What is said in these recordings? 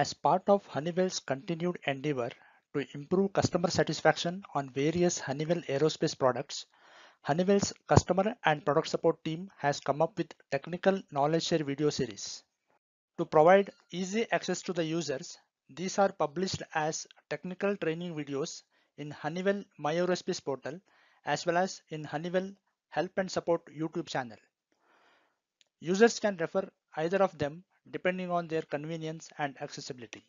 As part of Honeywell's continued endeavor to improve customer satisfaction on various Honeywell aerospace products, Honeywell's customer and product support team has come up with technical knowledge share video series. To provide easy access to the users, these are published as technical training videos in Honeywell My Aerospace portal as well as in Honeywell Help and Support YouTube channel. Users can refer either of them depending on their convenience and accessibility.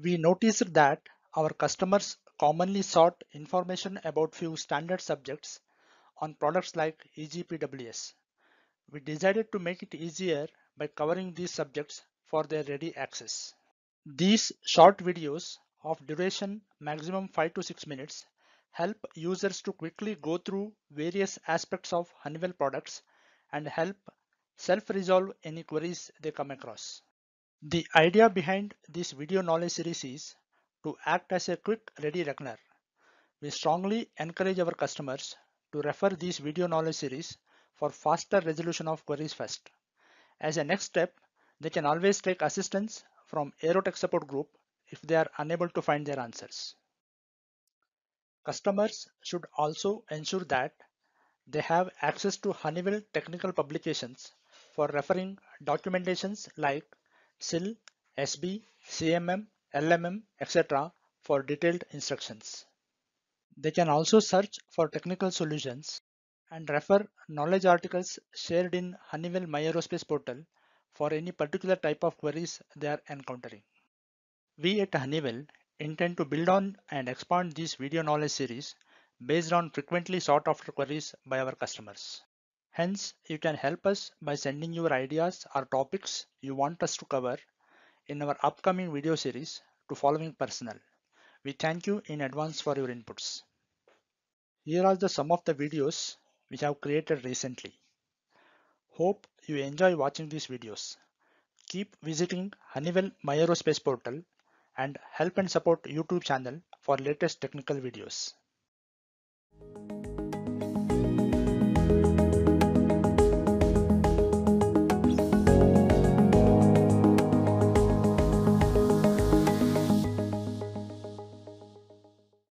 We noticed that our customers commonly sought information about few standard subjects on products like EGPWS. We decided to make it easier by covering these subjects for their ready access. These short videos of duration maximum 5 to 6 minutes help users to quickly go through various aspects of Honeywell products and help self-resolve any queries they come across. The idea behind this video knowledge series is to act as a quick ready reckoner. We strongly encourage our customers to refer these video knowledge series for faster resolution of queries first. As a next step, they can always take assistance from Aerotech support group if they are unable to find their answers. Customers should also ensure that they have access to Honeywell technical publications for referring documentations like SIL, SB, CMM, LMM, etc. for detailed instructions. They can also search for technical solutions and refer knowledge articles shared in Honeywell My Aerospace portal for any particular type of queries they are encountering. We at Honeywell intend to build on and expand this video knowledge series based on frequently sought after queries by our customers. Hence, you can help us by sending your ideas or topics you want us to cover in our upcoming video series to following personnel. We thank you in advance for your inputs. Here are the some of the videos which I have created recently. Hope you enjoy watching these videos. Keep visiting Honeywell My Aerospace portal and help and support YouTube channel for latest technical videos.